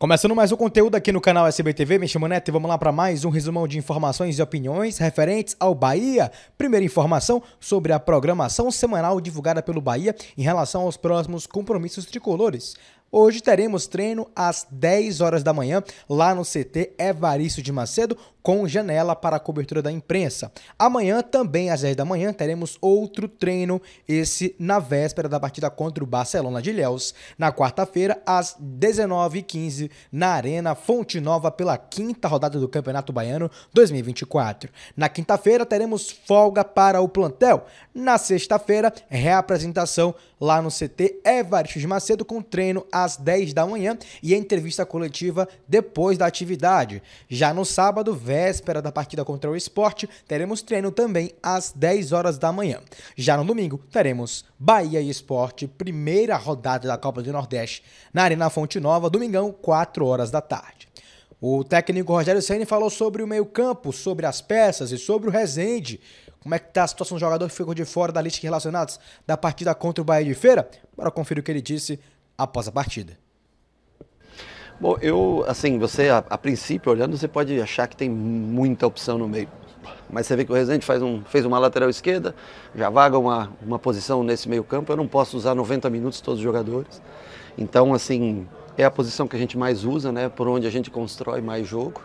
Começando mais um conteúdo aqui no canal SBTV, me chamo Neto e vamos lá para mais um resumão de informações e opiniões referentes ao Bahia. Primeira informação sobre a programação semanal divulgada pelo Bahia em relação aos próximos compromissos tricolores. Hoje teremos treino às 10 horas da manhã lá no CT Evaristo de Macedo com janela para a cobertura da imprensa. Amanhã, também às 10 da manhã, teremos outro treino, esse na véspera da partida contra o Barcelona de Léus, na quarta-feira, às 19h15, na Arena Fonte Nova, pela quinta rodada do Campeonato Baiano 2024. Na quinta-feira, teremos folga para o plantel. Na sexta-feira, reapresentação lá no CT Evaristo de Macedo, com treino às 10 da manhã e entrevista coletiva depois da atividade. Já no sábado, véspera véspera da partida contra o esporte, teremos treino também às 10 horas da manhã. Já no domingo, teremos Bahia e Esporte, primeira rodada da Copa do Nordeste, na Arena Fonte Nova, domingão, 4 horas da tarde. O técnico Rogério Ceni falou sobre o meio-campo, sobre as peças e sobre o Rezende. Como é que tá a situação do jogador que ficou de fora da lista de relacionados da partida contra o Bahia de Feira? Bora conferir o que ele disse após a partida. Bom, eu, assim, você, a, a, princípio, olhando, você pode achar que tem muita opção no meio. Mas você vê que o Rezende faz um, fez uma lateral esquerda, já vaga uma, uma posição nesse meio campo. Eu não posso usar 90 minutos todos os jogadores. Então, assim, é a posição que a gente mais usa, né? Por onde a gente constrói mais jogo.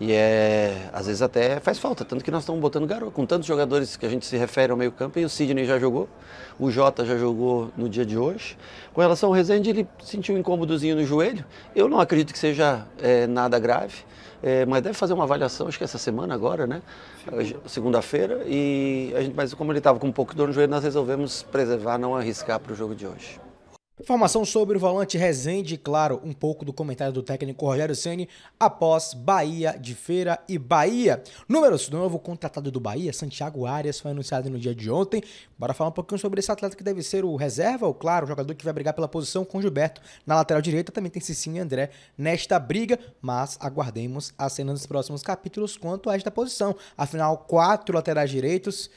E é, às vezes até faz falta, tanto que nós estamos botando garoto, com tantos jogadores que a gente se refere ao meio campo, e o Sidney já jogou, o Jota já jogou no dia de hoje. Com relação ao Rezende, ele sentiu um incômodozinho no joelho, eu não acredito que seja é, nada grave, é, mas deve fazer uma avaliação, acho que essa semana agora, né? Segunda-feira, e a gente, mas como ele estava com um pouco de dor no joelho, nós resolvemos preservar, não arriscar para o jogo de hoje. Informação sobre o volante Rezende, claro, um pouco do comentário do técnico Rogério Ceni após Bahia de Feira e Bahia. Números do novo contratado do Bahia, Santiago Arias, foi anunciado no dia de ontem. Bora falar um pouquinho sobre esse atleta que deve ser o reserva, o claro, o jogador que vai brigar pela posição com Gilberto na lateral direita. Também tem Cicinho e André nesta briga, mas aguardemos a cena dos próximos capítulos quanto a esta posição. Afinal, quatro laterais direitos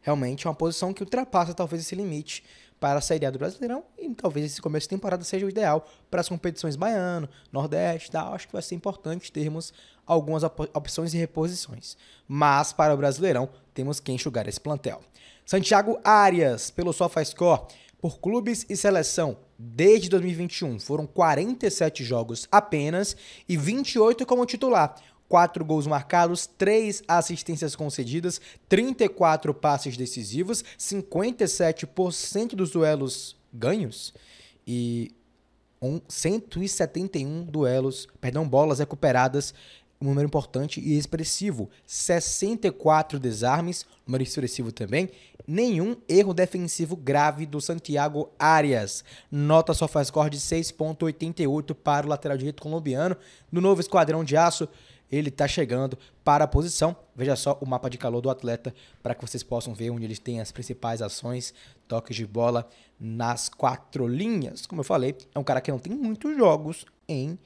realmente é uma posição que ultrapassa talvez esse limite para a Série A do Brasileirão e talvez esse começo de temporada seja o ideal para as competições baiano, nordeste, tá? acho que vai ser importante termos algumas op opções e reposições. Mas para o Brasileirão temos que enxugar esse plantel. Santiago Arias, pelo SofaScore, por clubes e seleção desde 2021 foram 47 jogos apenas e 28 como titular, 4 gols marcados, 3 assistências concedidas, 34 passes decisivos, 57% dos duelos ganhos e um, 171 duelos, perdão, bolas recuperadas, um número importante e expressivo. 64 desarmes, número expressivo também. Nenhum erro defensivo grave do Santiago Arias. Nota só faz score de 6.88 para o lateral direito colombiano. No novo esquadrão de aço, ele está chegando para a posição. Veja só o mapa de calor do atleta para que vocês possam ver onde ele tem as principais ações, toques de bola nas quatro linhas. Como eu falei, é um cara que não tem muitos jogos em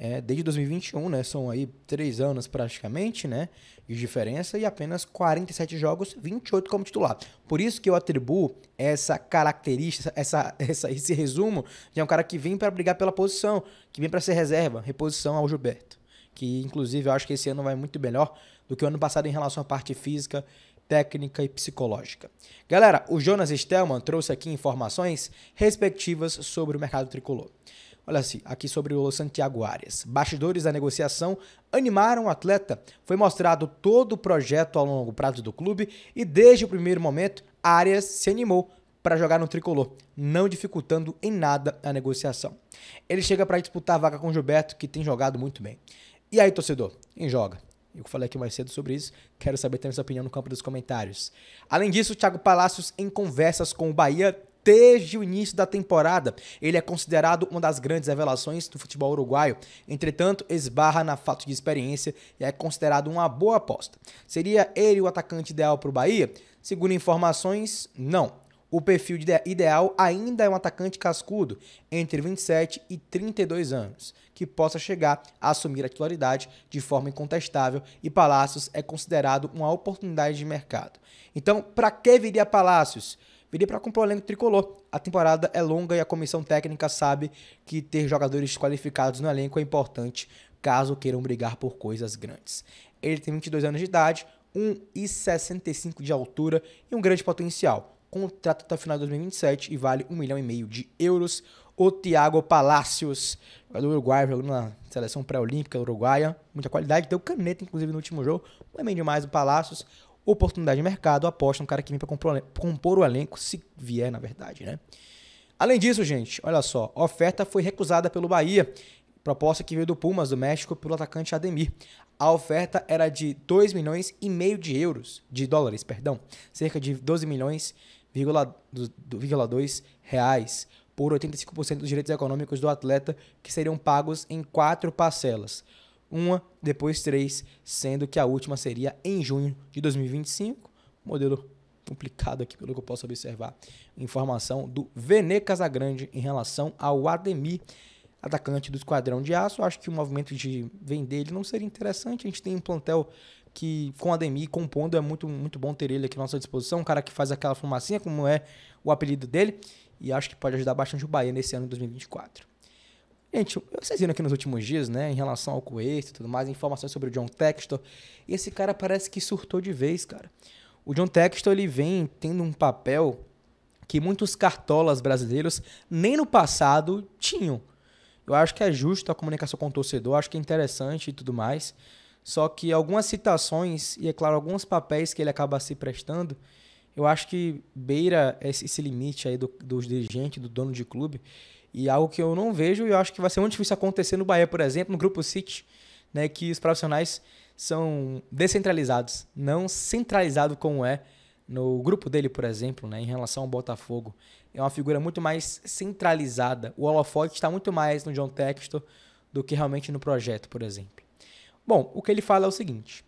é, desde 2021, né? São aí três anos praticamente, né? De diferença e apenas 47 jogos, 28 como titular. Por isso que eu atribuo essa característica, essa, essa esse resumo de é um cara que vem para brigar pela posição, que vem para ser reserva, reposição ao Gilberto que inclusive eu acho que esse ano vai muito melhor do que o ano passado em relação à parte física, técnica e psicológica. Galera, o Jonas Stelman trouxe aqui informações respectivas sobre o mercado tricolor. Olha assim, aqui sobre o Santiago Arias. Bastidores da negociação animaram o atleta. Foi mostrado todo o projeto ao longo prazo do clube e desde o primeiro momento Arias se animou para jogar no tricolor, não dificultando em nada a negociação. Ele chega para disputar a vaga com o Gilberto, que tem jogado muito bem. E aí, torcedor? Quem joga? Eu falei aqui mais cedo sobre isso. Quero saber também sua opinião no campo dos comentários. Além disso, Thiago Palacios, em conversas com o Bahia, desde o início da temporada. Ele é considerado uma das grandes revelações do futebol uruguaio, entretanto, esbarra na falta de experiência e é considerado uma boa aposta. Seria ele o atacante ideal para o Bahia? Segundo informações, não. O perfil ideal ainda é um atacante cascudo, entre 27 e 32 anos, que possa chegar a assumir a titularidade de forma incontestável e Palácios é considerado uma oportunidade de mercado. Então, para que viria Palácios? Viria para comprar o elenco tricolor. A temporada é longa e a comissão técnica sabe que ter jogadores qualificados no elenco é importante caso queiram brigar por coisas grandes. Ele tem 22 anos de idade, 1,65 de altura e um grande potencial Contrato até o final de 2027 e vale um milhão e meio de euros. O Thiago Palacios, jogador Uruguai, jogando na seleção pré-olímpica uruguaia. Muita qualidade, deu caneta, inclusive, no último jogo. Foi bem demais o Palacios. Oportunidade de mercado, aposta um cara que vem para compor o elenco, se vier, na verdade, né? Além disso, gente, olha só, oferta foi recusada pelo Bahia. Proposta que veio do Pumas, do México, pelo atacante Ademir. A oferta era de 2 milhões e meio de euros, de dólares, perdão, cerca de 12 milhões 2,2 reais por 85% dos direitos econômicos do atleta, que seriam pagos em quatro parcelas. Uma, depois três, sendo que a última seria em junho de 2025. Modelo complicado aqui, pelo que eu posso observar. Informação do Vene Casagrande em relação ao Ademir, atacante do Esquadrão de Aço. Acho que o movimento de vender ele não seria interessante. A gente tem um plantel que com a DMI, compondo, é muito, muito bom ter ele aqui à nossa disposição. Um cara que faz aquela fumacinha, como é o apelido dele. E acho que pode ajudar bastante o Bahia nesse ano de 2024. Gente, vocês viram aqui nos últimos dias, né, em relação ao Cuesta e tudo mais, informações sobre o John Textor. E esse cara parece que surtou de vez, cara. O John Textor, ele vem tendo um papel que muitos cartolas brasileiros nem no passado tinham. Eu acho que é justo a comunicação com o torcedor, acho que é interessante e tudo mais. Só que algumas citações e, é claro, alguns papéis que ele acaba se prestando, eu acho que beira esse, esse limite aí do, dos dirigentes, do dono de clube. E algo que eu não vejo e eu acho que vai ser muito difícil acontecer no Bahia, por exemplo, no Grupo City, né, que os profissionais são descentralizados, não centralizado como é no grupo dele, por exemplo, né, em relação ao Botafogo. É uma figura muito mais centralizada. O holofote está muito mais no John Textor do que realmente no projeto, por exemplo. Bom, o que ele fala é o seguinte: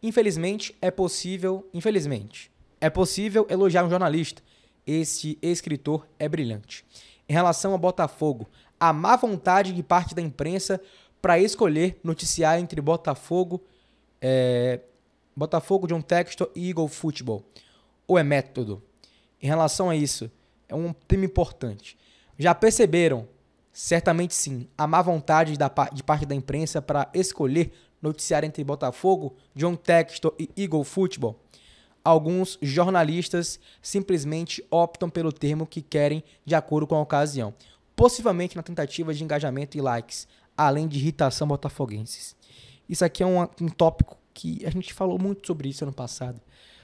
infelizmente é possível, infelizmente, é possível elogiar um jornalista. Esse escritor é brilhante. Em relação ao Botafogo, a má vontade de parte da imprensa para escolher noticiar entre Botafogo, é, Botafogo um texto e Eagle Futebol. Ou é método? Em relação a isso, é um tema importante. Já perceberam Certamente sim, a má vontade da, de parte da imprensa para escolher noticiar entre Botafogo, John Textor e Eagle Futebol. Alguns jornalistas simplesmente optam pelo termo que querem de acordo com a ocasião, possivelmente na tentativa de engajamento e likes, além de irritação botafoguenses. Isso aqui é um, um tópico que a gente falou muito sobre isso ano passado,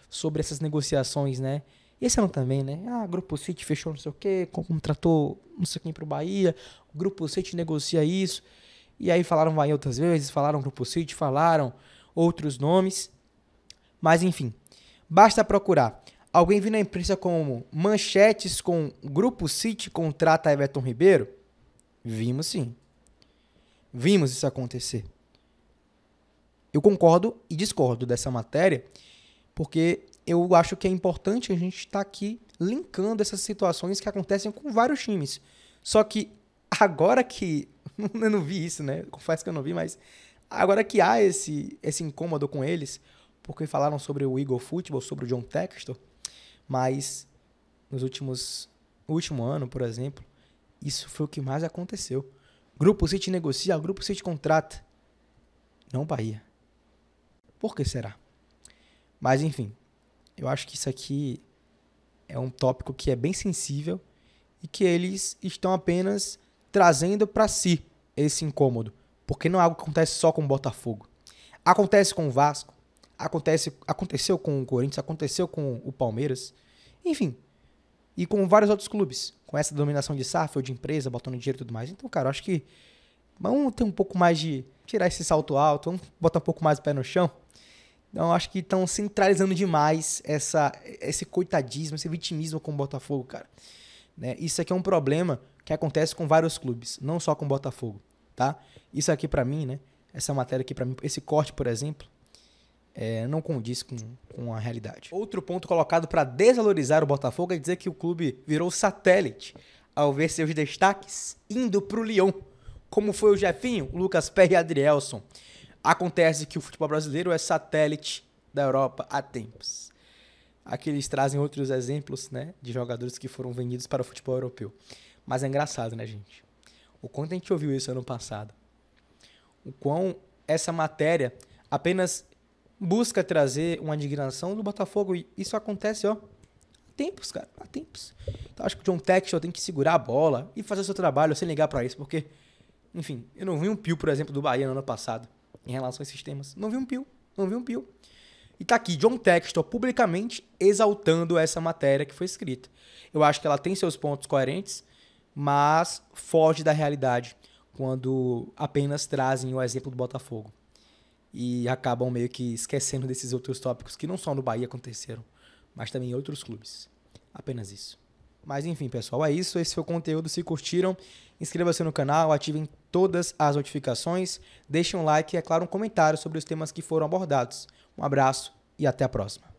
sobre essas negociações, né? esse ano também, né? Ah, Grupo City fechou não sei o quê, contratou não sei quem pro Bahia, Grupo City negocia isso. E aí falaram Bahia outras vezes, falaram Grupo City, falaram outros nomes. Mas enfim, basta procurar. Alguém viu na imprensa como manchetes com Grupo City contrata Everton Ribeiro? Vimos sim. Vimos isso acontecer. Eu concordo e discordo dessa matéria, porque eu acho que é importante a gente estar tá aqui linkando essas situações que acontecem com vários times. Só que agora que. eu não vi isso, né? Confesso que eu não vi, mas. Agora que há esse, esse incômodo com eles, porque falaram sobre o Eagle Football, sobre o John Textor, mas nos últimos. No último ano, por exemplo, isso foi o que mais aconteceu. Grupo City negocia, Grupo City contrata. Não Bahia. Por que será? Mas enfim, eu acho que isso aqui é um tópico que é bem sensível e que eles estão apenas trazendo para si esse incômodo, porque não é algo que acontece só com o Botafogo. Acontece com o Vasco, acontece, aconteceu com o Corinthians, aconteceu com o Palmeiras, enfim, e com vários outros clubes, com essa dominação de SAF ou de empresa, botando dinheiro e tudo mais. Então, cara, acho que vamos ter um pouco mais de tirar esse salto alto, vamos botar um pouco mais o pé no chão então, acho que estão centralizando demais essa, esse coitadismo, esse vitimismo com o Botafogo, cara. Né? Isso aqui é um problema que acontece com vários clubes, não só com o Botafogo, tá? Isso aqui para mim, né? Essa matéria aqui para mim, esse corte, por exemplo, é, não condiz com, com a realidade. Outro ponto colocado para desvalorizar o Botafogo é dizer que o clube virou satélite ao ver seus destaques indo pro Lyon, como foi o Jefinho, Lucas Pé e Adrielson. Acontece que o futebol brasileiro é satélite da Europa há tempos. Aqui eles trazem outros exemplos né, de jogadores que foram vendidos para o futebol europeu. Mas é engraçado, né, gente? O quanto a gente ouviu isso ano passado. O quão essa matéria apenas busca trazer uma indignação do Botafogo. E isso acontece, ó. Há tempos, cara. Há tempos. Então acho que o John Texel tem que segurar a bola e fazer o seu trabalho sem ligar para isso. Porque, enfim, eu não vi um pio, por exemplo, do Bahia no ano passado em relação a esses temas. Não vi um pio, não vi um pio. E tá aqui John Textor publicamente exaltando essa matéria que foi escrita. Eu acho que ela tem seus pontos coerentes, mas foge da realidade quando apenas trazem o exemplo do Botafogo. E acabam meio que esquecendo desses outros tópicos que não só no Bahia aconteceram, mas também em outros clubes. Apenas isso. Mas enfim, pessoal, é isso. Esse foi o conteúdo. Se curtiram, inscreva-se no canal, ativem todas as notificações, deixem um like e, é claro, um comentário sobre os temas que foram abordados. Um abraço e até a próxima.